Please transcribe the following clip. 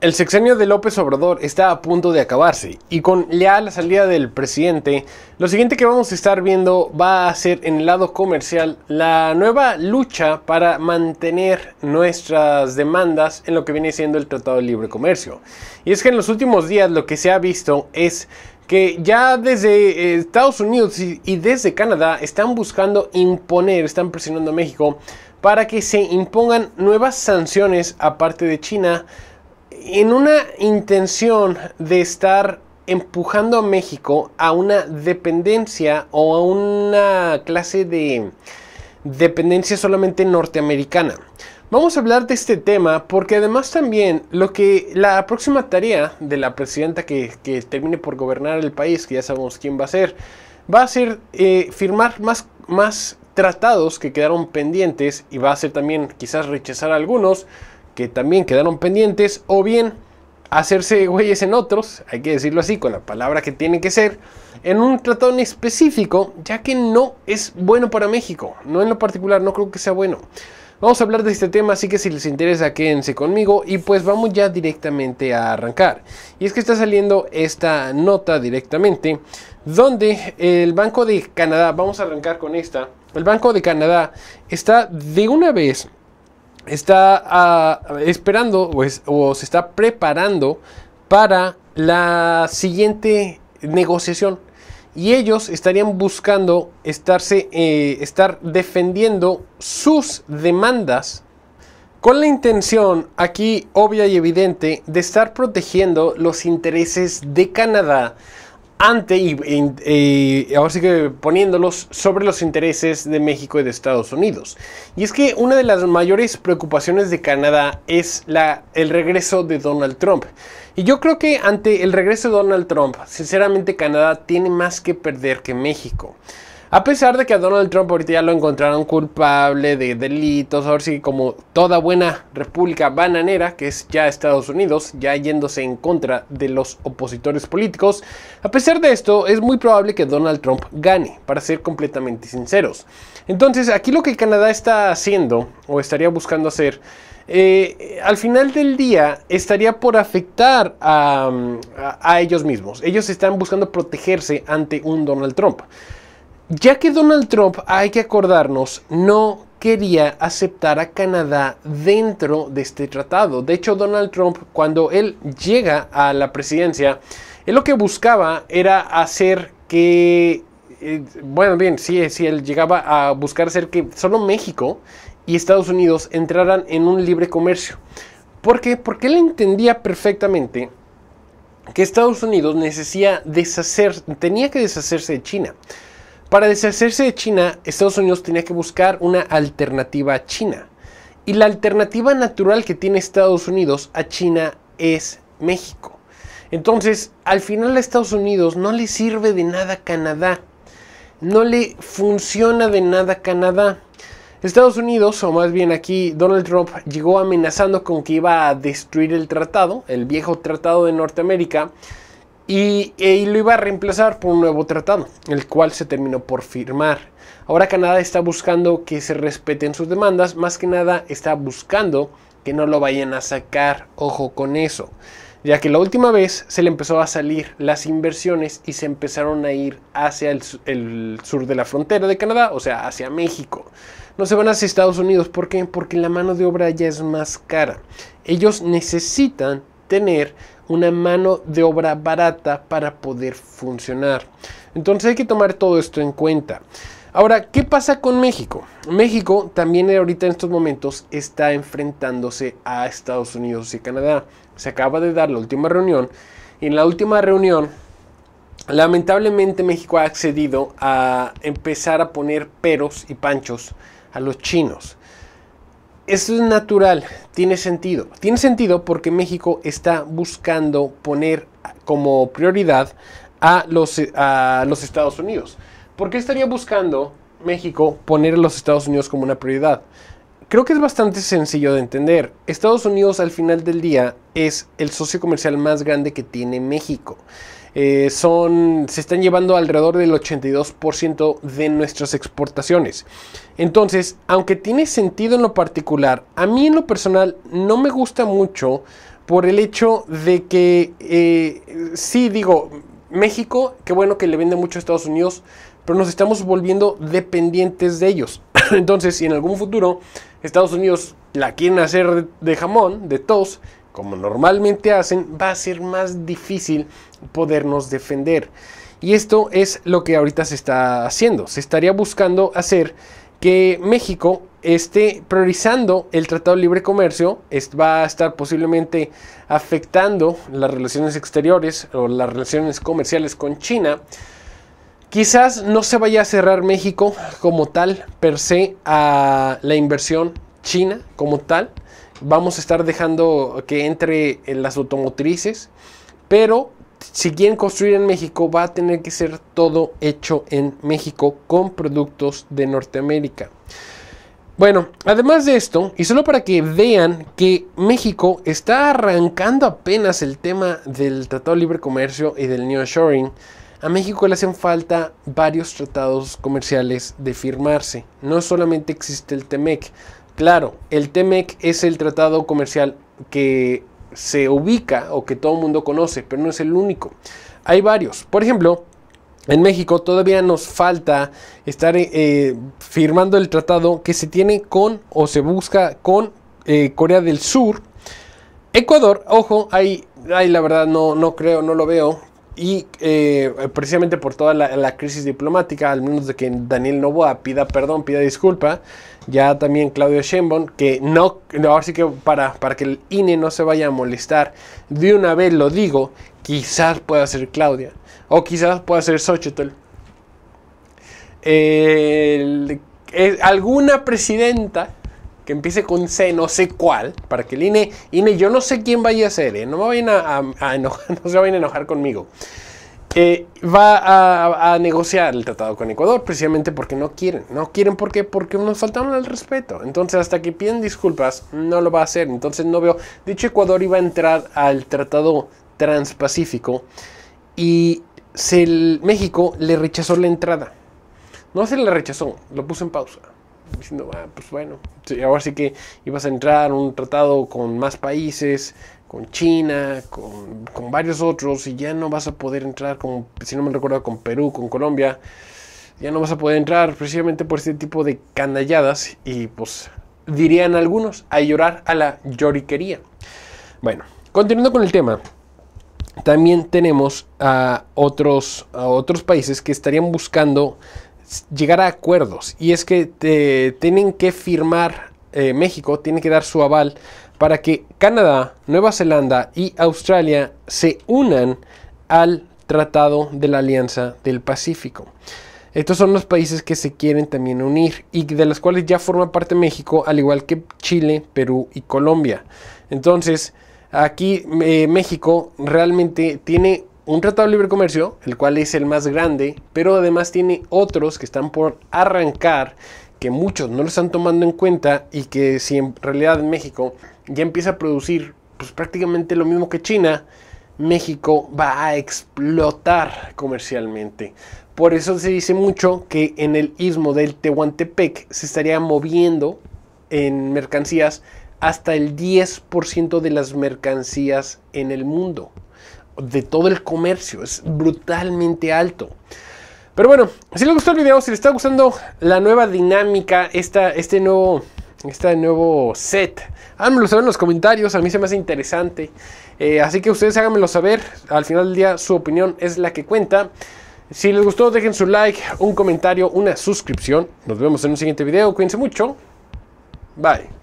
El sexenio de López Obrador está a punto de acabarse y con ya la salida del presidente, lo siguiente que vamos a estar viendo va a ser en el lado comercial la nueva lucha para mantener nuestras demandas en lo que viene siendo el Tratado de Libre Comercio. Y es que en los últimos días lo que se ha visto es que ya desde eh, Estados Unidos y desde Canadá están buscando imponer, están presionando a México para que se impongan nuevas sanciones aparte de China en una intención de estar empujando a México a una dependencia o a una clase de dependencia solamente norteamericana. Vamos a hablar de este tema porque además también lo que la próxima tarea de la presidenta que, termine por gobernar el país, que ya sabemos quién va a ser, va a ser eh, firmar más, más tratados que quedaron pendientes y va a ser también quizás rechazar algunos que también quedaron pendientes, o bien hacerse güeyes en otros, hay que decirlo así, con la palabra que tiene que ser, en un tratado específico, ya que no es bueno para México, no en lo particular, no creo que sea bueno. Vamos a hablar de este tema, así que si les interesa, quédense conmigo y pues vamos ya directamente a arrancar. Y es que está saliendo esta nota directamente, donde el Banco de Canadá, vamos a arrancar con esta, el Banco de Canadá está de una vez está ah, esperando pues, o se está preparando para la siguiente negociación. Y ellos estarían buscando estarse, eh, estar defendiendo sus demandas con la intención aquí obvia y evidente de estar protegiendo los intereses de Canadá ante y, ahora sí que poniéndolos sobre los intereses de México y de Estados Unidos. Y es que una de las mayores preocupaciones de Canadá es la, el regreso de Donald Trump. Y yo creo que ante el regreso de Donald Trump, sinceramente Canadá tiene más que perder que México. A pesar de que a Donald Trump ahorita ya lo encontraron culpable de delitos, ahora sí, como toda buena república bananera, que es ya Estados Unidos, ya yéndose en contra de los opositores políticos, a pesar de esto, es muy probable que Donald Trump gane, para ser completamente sinceros. Entonces, aquí lo que Canadá está haciendo, o estaría buscando hacer, eh, al final del día estaría por afectar a, ellos mismos. Ellos están buscando protegerse ante un Donald Trump. Ya que Donald Trump, hay que acordarnos, no quería aceptar a Canadá dentro de este tratado. De hecho, Donald Trump, cuando él llega a la presidencia, él lo que buscaba era hacer que, eh, bueno, bien, sí, sí, él llegaba a buscar hacer que solo México y Estados Unidos entraran en un libre comercio. ¿Por qué? Porque él entendía perfectamente que Estados Unidos necesitaba deshacer, tenía que deshacerse de China. Para deshacerse de China, Estados Unidos tenía que buscar una alternativa a China. Y la alternativa natural que tiene Estados Unidos a China es México. Entonces, al final a Estados Unidos no le sirve de nada Canadá. No le funciona de nada Canadá. Estados Unidos, o más bien aquí Donald Trump, llegó amenazando con que iba a destruir el tratado, el viejo tratado de Norteamérica, eh, y, lo iba a reemplazar por un nuevo tratado, el cual se terminó por firmar. Ahora Canadá está buscando que se respeten sus demandas, más que nada está buscando que no lo vayan a sacar, ojo con eso, ya que la última vez se le empezó a salir las inversiones y se empezaron a ir hacia el, el sur de la frontera de Canadá, o sea, hacia México. No se van hacia Estados Unidos, ¿por qué? Porque la mano de obra ya es más cara. Ellos necesitan tener una mano de obra barata para poder funcionar. Entonces hay que tomar todo esto en cuenta. Ahora, ¿qué pasa con México? México también ahorita en estos momentos está enfrentándose a Estados Unidos y Canadá. Se acaba de dar la última reunión y en la última reunión lamentablemente México ha accedido a empezar a poner peros y panchos a los chinos es natural, tiene sentido. Tiene sentido porque México está buscando poner como prioridad a los, eh, a los Estados Unidos. ¿Por qué estaría buscando México poner a los Estados Unidos como una prioridad? Creo que es bastante sencillo de entender. Estados Unidos al final del día es el socio comercial más grande que tiene México. Eh, son, se están llevando alrededor del 82% de nuestras exportaciones. Entonces, aunque tiene sentido en lo particular, a mí en lo personal no me gusta mucho por el hecho de que, eh, sí digo, México, qué bueno que le vende mucho a Estados Unidos, pero nos estamos volviendo dependientes de ellos. Entonces, si en algún futuro Estados Unidos la quieren hacer de jamón, de tos, como normalmente hacen, va a ser más difícil podernos defender. Y esto es lo que ahorita se está haciendo. Se estaría buscando hacer que México esté priorizando el Tratado de Libre Comercio, va a estar posiblemente afectando las relaciones exteriores o las relaciones comerciales con China. Quizás no se vaya a cerrar México como tal, per se, a la inversión china como tal, vamos a estar dejando que entre en las automotrices, pero si quieren construir en México va a tener que ser todo hecho en México con productos de Norteamérica. Bueno, además de esto, y solo para que vean que México está arrancando apenas el tema del Tratado Libre Comercio y del new assuring a México le hacen falta varios tratados comerciales de firmarse. No solamente existe el TEMEC, Claro, el TEMEC es el tratado comercial que se ubica o que todo el mundo conoce, pero no es el único. Hay varios. Por ejemplo, en México todavía nos falta estar eh, firmando el tratado que se tiene con o se busca con eh, Corea del Sur. Ecuador, ojo, ahí, ahí la verdad no, no creo, no lo veo, y eh, precisamente por toda la, crisis diplomática, al menos de que Daniel Novoa pida perdón, pida disculpa, ya también Claudio Sheinbaum, que no, no ahora sí que para, para que el INE no se vaya a molestar, de una vez lo digo, quizás pueda ser Claudia, o quizás pueda ser Xochitl. alguna presidenta que empiece con C, no sé cuál, para que el INE, INE yo no sé quién vaya a ser, ¿eh? no, me vayan a, enojar, no se vayan a enojar conmigo. Eh, va a, negociar el tratado con Ecuador, precisamente porque no quieren. No quieren ¿por porque nos faltaron al respeto. Entonces, hasta que piden disculpas, no lo va a hacer. Entonces, no veo. dicho Ecuador iba a entrar al tratado transpacífico y se, México le rechazó la entrada. No se le rechazó, lo puso en pausa diciendo, ah, pues bueno, ahora sí que ibas a entrar un tratado con más países, con China, con, varios otros, y ya no vas a poder entrar, como si no me recuerdo, con Perú, con Colombia, ya no vas a poder entrar precisamente por este tipo de canalladas, y pues dirían algunos, a llorar a la lloriquería. Bueno, continuando con el tema. También tenemos a otros, a otros países que estarían buscando llegar a acuerdos. Y es que eh, tienen que firmar, eh, México tiene que dar su aval para que Canadá, Nueva Zelanda y Australia se unan al Tratado de la Alianza del Pacífico. Estos son los países que se quieren también unir y de los cuales ya forma parte México, al igual que Chile, Perú y Colombia. Entonces, aquí eh, México realmente tiene un tratado de libre comercio, el cual es el más grande, pero además tiene otros que están por arrancar, que muchos no lo están tomando en cuenta y que si en realidad México ya empieza a producir pues, prácticamente lo mismo que China, México va a explotar comercialmente. Por eso se dice mucho que en el istmo del Tehuantepec se estaría moviendo en mercancías hasta el 10% de las mercancías en el mundo de todo el comercio. Es brutalmente alto. Pero bueno, si les gustó el video, si les está gustando la nueva dinámica, esta, este nuevo este nuevo set. Háganmelo saber en los comentarios, a mí se me hace interesante. Eh, así que ustedes háganmelo saber. Al final del día su opinión es la que cuenta. Si les gustó, dejen su like, un comentario, una suscripción. Nos vemos en un siguiente video. Cuídense mucho. Bye.